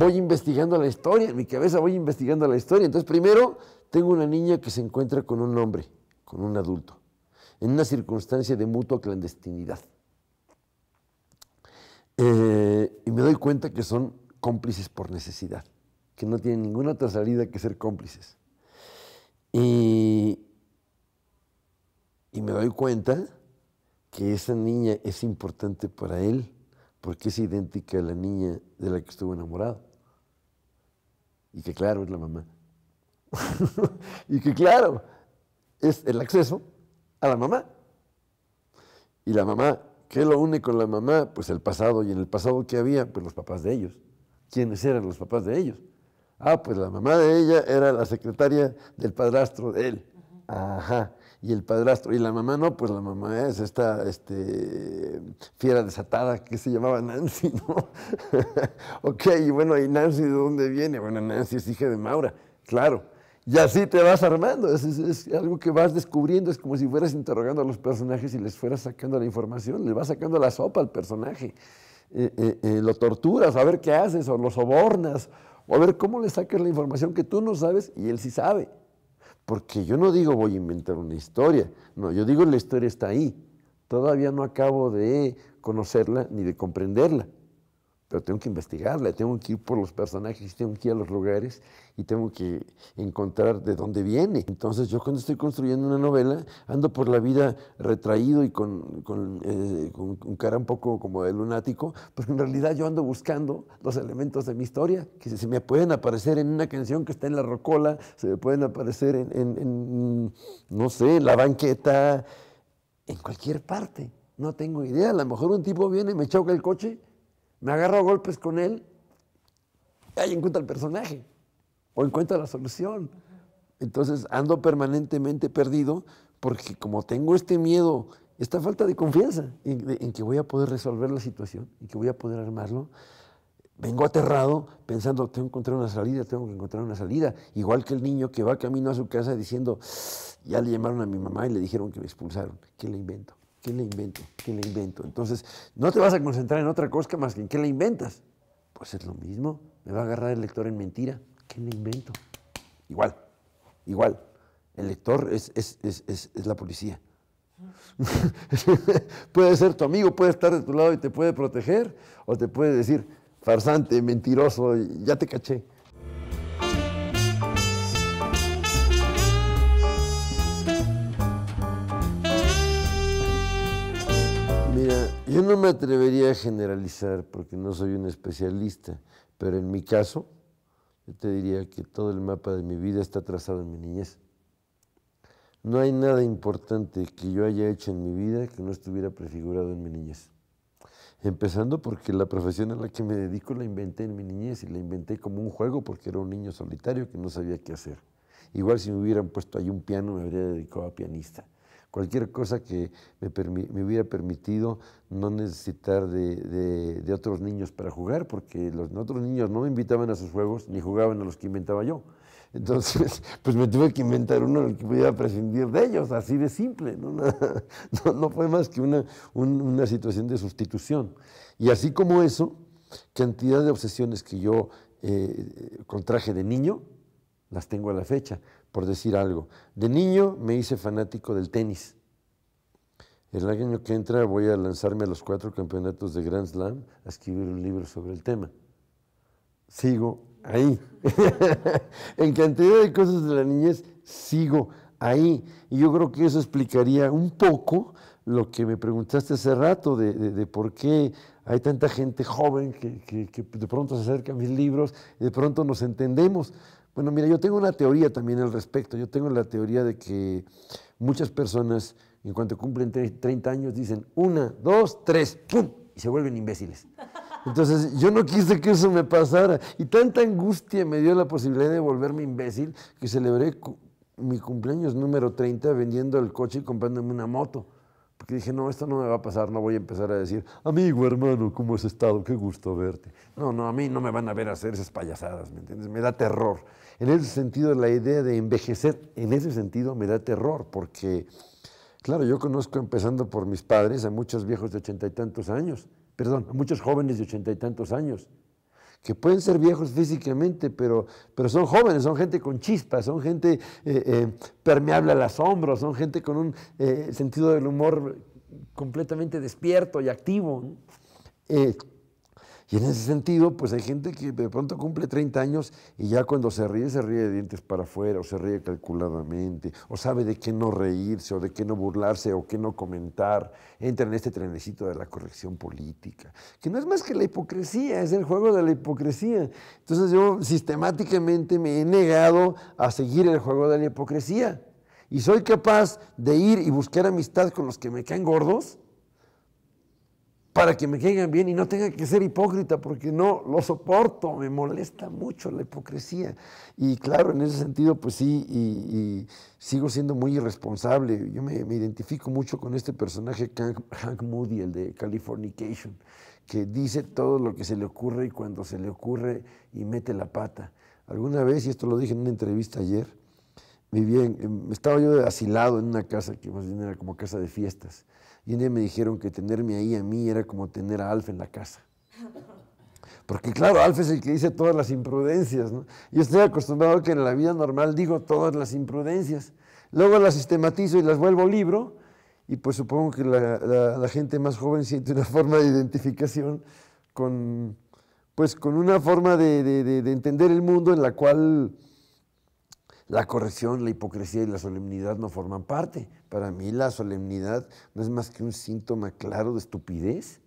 voy investigando la historia, en mi cabeza voy investigando la historia. Entonces, primero tengo una niña que se encuentra con un hombre, con un adulto, en una circunstancia de mutua clandestinidad. Eh, y me doy cuenta que son cómplices por necesidad, que no tienen ninguna otra salida que ser cómplices. Y, y me doy cuenta que esa niña es importante para él porque es idéntica a la niña de la que estuvo enamorado y que claro, es la mamá. y que claro, es el acceso a la mamá. Y la mamá, ¿qué lo une con la mamá? Pues el pasado. ¿Y en el pasado qué había? Pues los papás de ellos. ¿Quiénes eran los papás de ellos? Ah, pues la mamá de ella era la secretaria del padrastro de él. Ajá y el padrastro y la mamá no, pues la mamá es esta este, fiera desatada que se llamaba Nancy, ¿no? ok, y bueno, ¿y Nancy de dónde viene? Bueno, Nancy es hija de Maura, claro. Y así te vas armando, es, algo que vas descubriendo, es como si fueras interrogando a los personajes y les fueras sacando la información, le vas sacando la sopa al personaje, eh, eh, eh, lo torturas, a ver qué haces, o lo sobornas, o a ver cómo le sacas la información que tú no sabes y él sí sabe. Porque yo no digo voy a inventar una historia, no, yo digo la historia está ahí. Todavía no acabo de conocerla ni de comprenderla pero tengo que investigarla, tengo que ir por los personajes, tengo que ir a los lugares y tengo que encontrar de dónde viene. Entonces yo cuando estoy construyendo una novela ando por la vida retraído y con, eh, un cara un poco como de lunático, porque en realidad yo ando buscando los elementos de mi historia, que se me pueden aparecer en una canción que está en la rocola, se me pueden aparecer en, en no sé, la banqueta, en cualquier parte. No tengo idea, a lo mejor un tipo viene y me choca el coche me agarro a golpes con él, y ahí encuentra el personaje o encuentra la solución. Entonces ando permanentemente perdido porque como tengo este miedo, esta falta de confianza en, que voy a poder resolver la situación, y que voy a poder armarlo, vengo aterrado pensando, tengo que encontrar una salida, tengo que encontrar una salida. Igual que el niño que va camino a su casa diciendo, ah, ya le llamaron a mi mamá y le dijeron que me expulsaron, ¿qué le invento? ¿Qué le invento? ¿Qué le invento? Entonces, no te vas a concentrar en otra cosa más que en qué le inventas. Pues es lo mismo. Me va a agarrar el lector en mentira. ¿Qué le invento? Igual, igual. El lector es, es la policía. puede ser tu amigo, puede estar de tu lado y te puede proteger, o te puede decir, farsante, mentiroso, ya te caché. Yo no me atrevería a generalizar porque no soy un especialista, pero en mi caso, yo te diría que todo el mapa de mi vida está trazado en mi niñez. No hay nada importante que yo haya hecho en mi vida que no estuviera prefigurado en mi niñez. Empezando porque la profesión a la que me dedico la inventé en mi niñez y la inventé como un juego porque era un niño solitario que no sabía qué hacer. Igual si me hubieran puesto ahí un piano me habría dedicado a pianista cualquier cosa que me, hubiera permitido no necesitar de, otros niños para jugar, porque los otros niños no me invitaban a sus juegos ni jugaban a los que inventaba yo. Entonces, pues me tuve que inventar uno en el que pudiera prescindir de ellos, así de simple. No, fue más que una, situación de sustitución. Y así como eso, cantidad de obsesiones que yo eh, contraje de niño, las tengo a la fecha, por decir algo. De niño me hice fanático del tenis. El año que entra voy a lanzarme a los cuatro campeonatos de Grand Slam a escribir un libro sobre el tema. Sigo ahí. en cantidad de cosas de la niñez, sigo ahí. Y yo creo que eso explicaría un poco lo que me preguntaste hace rato de, por qué hay tanta gente joven que, de pronto se acerca a mis libros y de pronto nos entendemos. Bueno, mira, yo tengo una teoría también al respecto. Yo tengo la teoría de que muchas personas, en cuanto cumplen 30 años, dicen una, dos, tres, ¡pum! y se vuelven imbéciles. Entonces, yo no quise que eso me pasara. Y tanta angustia me dio la posibilidad de volverme imbécil que celebré mi cumpleaños número 30 vendiendo el coche y comprándome una moto dije, no, esto no me va a pasar, no voy a empezar a decir, amigo, hermano, ¿cómo has estado? Qué gusto verte. No, no, a mí no me van a ver hacer esas payasadas, ¿me entiendes? Me da terror. En ese sentido, la idea de envejecer, en ese sentido, me da terror, porque, claro, yo conozco, empezando por mis padres, a muchos viejos de ochenta y tantos años, perdón, a muchos jóvenes de ochenta y tantos años, que pueden ser viejos físicamente, pero, pero son jóvenes, son gente con chispas, son gente eh, eh, permeable al asombro, son gente con un eh, sentido del humor completamente despierto y activo. Y en ese sentido, pues hay gente que de pronto cumple 30 años y ya cuando se ríe, se ríe de dientes para afuera, o se ríe calculadamente, o sabe de qué no reírse, o de qué no burlarse, o qué no comentar. Entra en este trenecito de la corrección política, que no es más que la hipocresía, es el juego de la hipocresía. Entonces yo sistemáticamente me he negado a seguir el juego de la hipocresía. Y soy capaz de ir y buscar amistad con los que me caen gordos, para que me caigan bien y no tenga que ser hipócrita porque no lo soporto, me molesta mucho la hipocresía. Y claro, en ese sentido, pues sí, y, sigo siendo muy irresponsable. Yo me, identifico mucho con este personaje, Hank, Moody, el de Californication, que dice todo lo que se le ocurre y cuando se le ocurre y mete la pata. Alguna vez, y esto lo dije en una entrevista ayer, Vivía estaba yo asilado en una casa que más bien era como casa de fiestas. Y en me dijeron que tenerme ahí a mí era como tener a Alf en la casa. Porque claro, Alf es el que dice todas las imprudencias. ¿no? Yo estoy acostumbrado a que en la vida normal digo todas las imprudencias. Luego las sistematizo y las vuelvo libro. Y pues supongo que la, gente más joven siente una forma de identificación con, pues, con una forma de entender el mundo en la cual la corrección, la hipocresía y la solemnidad no forman parte. Para mí la solemnidad no es más que un síntoma claro de estupidez.